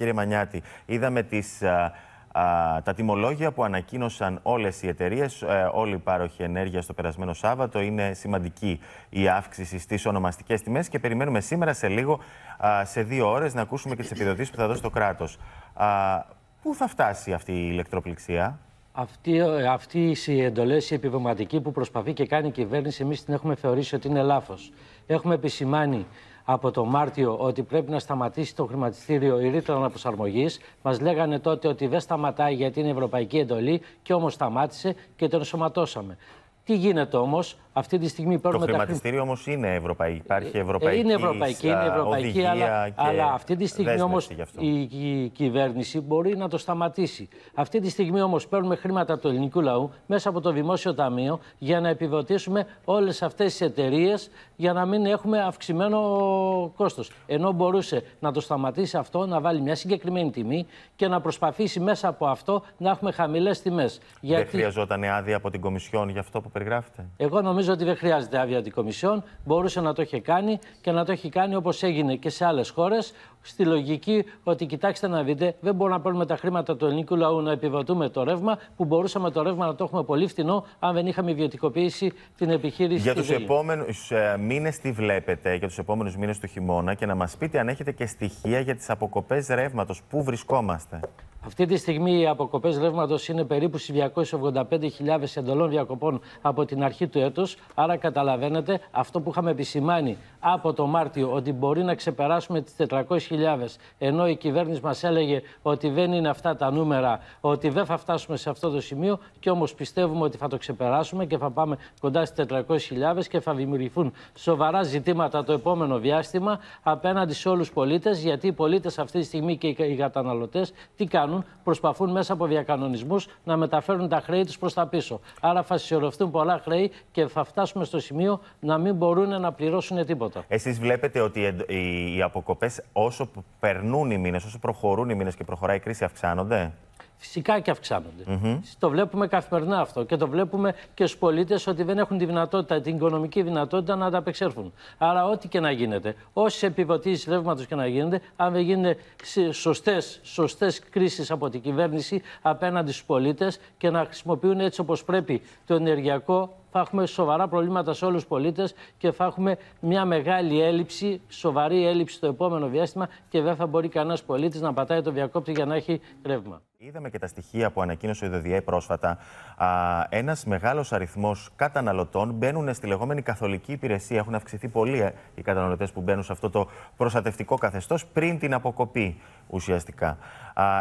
Κύριε Μανιάτη, είδαμε τις, α, τα τιμολόγια που ανακοίνωσαν όλες οι εταιρείες, ε, όλη η πάροχοι ενέργειας το περασμένο Σάββατο. Είναι σημαντική η αύξηση στις ονομαστικές τιμές και περιμένουμε σήμερα σε λίγο, σε δύο ώρες, να ακούσουμε και τις επιδοτήσεις που θα δώσει το κράτος. Πού θα φτάσει αυτή η ηλεκτροπληξία? Αυτή, η εντολέ, η που προσπαθεί και κάνει η κυβέρνηση, εμείς την έχουμε θεωρήσει ότι είναι λάθος. Έχουμε επισημάνει από το Μάρτιο ότι πρέπει να σταματήσει το χρηματιστήριο η ρήτρα αναπροσαρμογής. Μας λέγανε τότε ότι δεν σταματάει γιατί είναι ευρωπαϊκή εντολή και όμως σταμάτησε και το ενσωματώσαμε. Τι γίνεται όμως, αυτή τη στιγμή παίρνουμε. Το χρηματιστήριο όμως είναι ευρωπαϊκό. Υπάρχει ε, ε, ευρωπαϊκή. Είναι ευρωπαϊκή, είναι ευρωπαϊκή αλλά, αλλά αυτή τη στιγμή όμω η, η, κυβέρνηση μπορεί να το σταματήσει. Αυτή τη στιγμή όμως παίρνουμε χρήματα του ελληνικού λαού μέσα από το Δημόσιο Ταμείο για να επιδοτήσουμε όλες αυτές τις εταιρείες για να μην έχουμε αυξημένο κόστος. Ενώ μπορούσε να το σταματήσει αυτό, να βάλει μια συγκεκριμένη τιμή και να προσπαθήσει μέσα από αυτό να έχουμε χαμηλές τιμές. Γιατί... Δεν χρειαζόταν άδεια από την Κομισιόν για αυτό που εγώ νομίζω ότι δεν χρειάζεται άδεια αντικομισιών. Μπορούσε να το είχε κάνει και να το έχει κάνει όπως έγινε και σε άλλες χώρες, στη λογική ότι κοιτάξτε να δείτε, δεν μπορούμε να παίρνουμε τα χρήματα του ελληνικού λαού να επιβατούμε το ρεύμα, που μπορούσαμε το ρεύμα να το έχουμε πολύ φθηνό αν δεν είχαμε ιδιωτικοποιήσει την επιχείρηση. Για του επόμενους ε, μήνες, τι βλέπετε για τους επόμενους μήνες του χειμώνα και να μας πείτε αν έχετε και στοιχεία για τις αποκοπές ρεύματος. Πού βρισκόμαστε. Αυτή τη στιγμή οι αποκοπές ρεύματος είναι περίπου στις 285.000 εντολών διακοπών από την αρχή του έτους. Άρα καταλαβαίνετε αυτό που είχαμε επισημάνει από το Μάρτιο ότι μπορεί να ξεπεράσουμε τις 400.000 ενώ η κυβέρνηση μας έλεγε ότι δεν είναι αυτά τα νούμερα, ότι δεν θα φτάσουμε σε αυτό το σημείο και όμως πιστεύουμε ότι θα το ξεπεράσουμε και θα πάμε κοντά στις 400.000 και θα δημιουργηθούν σοβαρά ζητήματα το επόμενο διάστημα απέναντι σε όλους τους πολίτες, γιατί οι πολίτες αυτή τη στιγμή και οι καταναλωτές τι κάνουν, προσπαθούν μέσα από διακανονισμούς να μεταφέρουν τα χρέη τους προς τα πίσω. Άρα θα συσσωρευτούν πολλά χρέη και θα φτάσουμε στο σημείο να μην μπορούν να πληρώσουν τίποτα. Εσείς βλέπετε ότι οι αποκοπέ όσο όσο περνούν οι μήνες, όσο προχωρούν οι μήνες και προχωράει η κρίση, αυξάνονται. Φυσικά και αυξάνονται. Mm Το βλέπουμε καθημερινά αυτό και το βλέπουμε και στους πολίτες ότι δεν έχουν τη δυνατότητα, την οικονομική δυνατότητα να ανταπεξέλθουν. Άρα, ό,τι και να γίνεται, όσες επιβοτήσεις ρεύματος και να γίνεται, αν δεν γίνουν σωστές σωστές κρίσεις από την κυβέρνηση απέναντι στους πολίτες και να χρησιμοποιούν έτσι όπως πρέπει το ενεργειακό θα έχουμε σοβαρά προβλήματα σε όλους τους πολίτες και θα έχουμε μια μεγάλη έλλειψη, σοβαρή έλλειψη στο επόμενο διάστημα και δεν θα μπορεί κανένας πολίτης να πατάει το διακόπτη για να έχει ρεύμα. Είδαμε και τα στοιχεία που ανακοίνωσε η ΔΔΕ πρόσφατα. Ένας μεγάλος αριθμός καταναλωτών μπαίνουν στη λεγόμενη καθολική υπηρεσία. Έχουν αυξηθεί πολύ ε, οι καταναλωτές που μπαίνουν σε αυτό το προστατευτικό καθεστώς πριν την αποκοπή ουσιαστικά.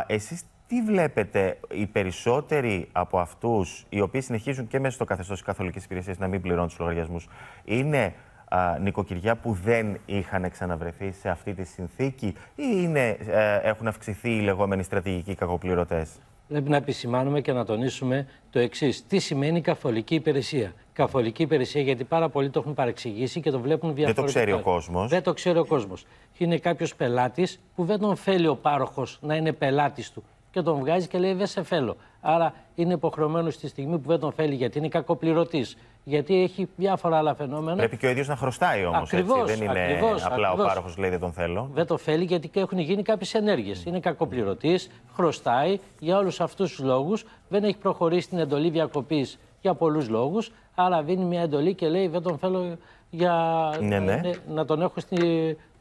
Εσείς τι βλέπετε οι περισσότεροι από αυτούς οι οποίοι συνεχίζουν και μέσα στο καθεστώς της Καθολικής Υπηρεσίας να μην πληρώνουν τους λογαριασμούς, είναι α, νοικοκυριά που δεν είχαν ξαναβρεθεί σε αυτή τη συνθήκη, ή είναι, έχουν αυξηθεί οι λεγόμενοι στρατηγικοί κακοπληρωτές. Πρέπει να επισημάνουμε και να τονίσουμε το εξής. Τι σημαίνει καθολική υπηρεσία. Καθολική υπηρεσία, γιατί πάρα πολλοί το έχουν παρεξηγήσει και το βλέπουν διαφορετικά. Δεν το ξέρει ο κόσμος. Δεν το ξέρει ο κόσμος. Είναι κάποιος πελάτης που δεν τον θέλει ο πάροχος να είναι πελάτης του και τον βγάζει και λέει δεν σε θέλω. Άρα είναι υποχρεωμένος στη στιγμή που δεν τον θέλει γιατί είναι κακοπληρωτής. Γιατί έχει διάφορα άλλα φαινόμενα. Πρέπει και ο ίδιος να χρωστάει όμως. Δεν είναι ακριβώς, απλά ο πάροχος λέει δεν τον θέλω. Δεν τον θέλει γιατί έχουν γίνει κάποιες ενέργειες. Είναι κακοπληρωτής, χρωστάει για όλους αυτούς τους λόγους. Δεν έχει προχωρήσει την εντολή διακοπής για πολλούς λόγους. Άρα δίνει μια εντολή και λέει: Δεν τον θέλω για ναι, ναι. Ε, ε, να τον έχω στη,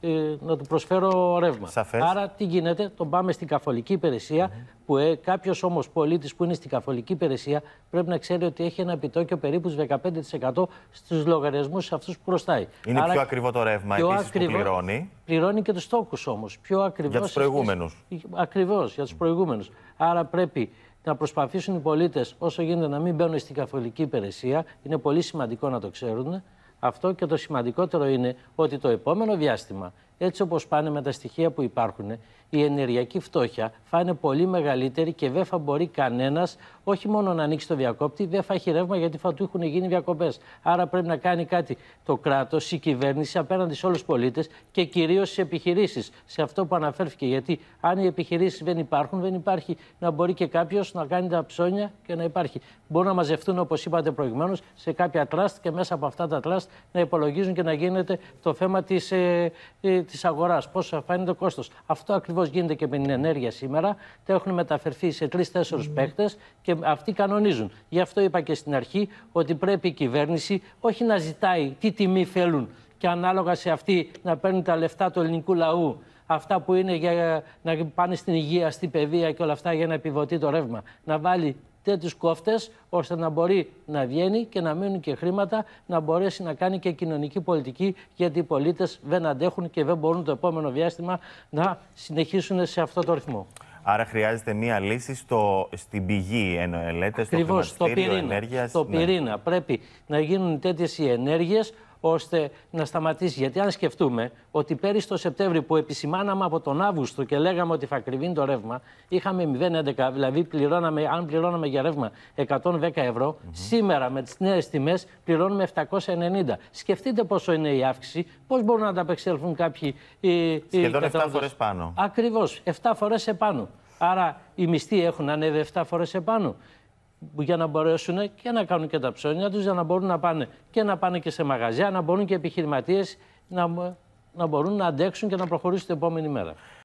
ε, να του προσφέρω ρεύμα. Σαφές. Άρα τι γίνεται, τον πάμε στην καθολική υπηρεσία, που ε, κάποιος όμως πολίτης που είναι στην καθολική υπηρεσία πρέπει να ξέρει ότι έχει ένα επιτόκιο περίπου 15% στους λογαριασμούς αυτούς που προστάει. Είναι πιο ακριβό το ρεύμα επίσης που πληρώνει. Πληρώνει και τους στόχους όμως. Πιο Για τους προηγούμενου. Ακριβώς, για τους προηγούμενους. Άρα πρέπει να προσπαθήσουν οι πολίτες όσο γίνεται να μην μπαίνουν στην καθολική υπηρεσία. Είναι πολύ σημαντικό να το ξέρουν αυτό και το σημαντικότερο είναι ότι το επόμενο διάστημα έτσι όπως πάνε με τα στοιχεία που υπάρχουν, η ενεργειακή φτώχεια θα είναι πολύ μεγαλύτερη και δεν θα μπορεί κανένας, όχι μόνο να ανοίξει το διακόπτη, δεν θα έχει ρεύμα γιατί θα του έχουν γίνει διακοπές. Άρα πρέπει να κάνει κάτι το κράτος, η κυβέρνηση απέναντι σε όλους τους πολίτες και κυρίως στις επιχειρήσεις. Σε αυτό που αναφέρθηκε. Γιατί αν οι επιχειρήσεις δεν υπάρχουν, δεν υπάρχει να μπορεί και κάποιος να κάνει τα ψώνια και να υπάρχει. Μπορούν να μαζευτούν, όπως είπατε προηγουμένως, σε κάποια τραστ και μέσα από αυτά τα τραστ να υπολογίζουν και να γίνεται το θέμα της. Ε, ε, της αγοράς, πόσο θα είναι το κόστος. Αυτό ακριβώς γίνεται και με την ενέργεια σήμερα. Τα έχουν μεταφερθεί σε τρει-τέσσερι mm. παίχτες και αυτοί κανονίζουν. Γι' αυτό είπα και στην αρχή ότι πρέπει η κυβέρνηση όχι να ζητάει τι τιμή θέλουν και ανάλογα σε αυτή να παίρνουν τα λεφτά του ελληνικού λαού αυτά που είναι για να πάνε στην υγεία, στην παιδεία και όλα αυτά για να επιβοτεί το ρεύμα. Να βάλει τέτοιες κόφτες, ώστε να μπορεί να βγαίνει και να μείνουν και χρήματα, να μπορέσει να κάνει και κοινωνική πολιτική, γιατί οι πολίτες δεν αντέχουν και δεν μπορούν το επόμενο διάστημα να συνεχίσουν σε αυτό το ρυθμό. Άρα χρειάζεται μία λύση στο, στην πηγή, εννοώ, λέτε, στο, στο πυρήνα. Ενέργειας, στο ναι. Πρέπει να γίνουν τέτοιες οι ώστε να σταματήσει. Γιατί αν σκεφτούμε ότι πέρυσι το Σεπτέμβριο που επισημάναμε από τον Αύγουστο και λέγαμε ότι θα κρυβεί το ρεύμα, είχαμε 0,11, δηλαδή πληρώναμε, αν πληρώναμε για ρεύμα 110 ευρώ, σήμερα με τις νέες τιμές πληρώνουμε 790. Σκεφτείτε πόσο είναι η αύξηση, πώς μπορούν να ανταπεξέλθουν κάποιοι. Οι, Σχεδόν 7 φορές πάνω. Ακριβώς, 7 φορές επάνω. Άρα οι μισθοί έχουν ανέβει 7 φορές επάνω για να μπορέσουν και να κάνουν και τα ψώνια τους, για να μπορούν να πάνε και να πάνε και σε μαγαζιά, να μπορούν και επιχειρηματίες να, να μπορούν να αντέξουν και να προχωρήσουν την επόμενη μέρα.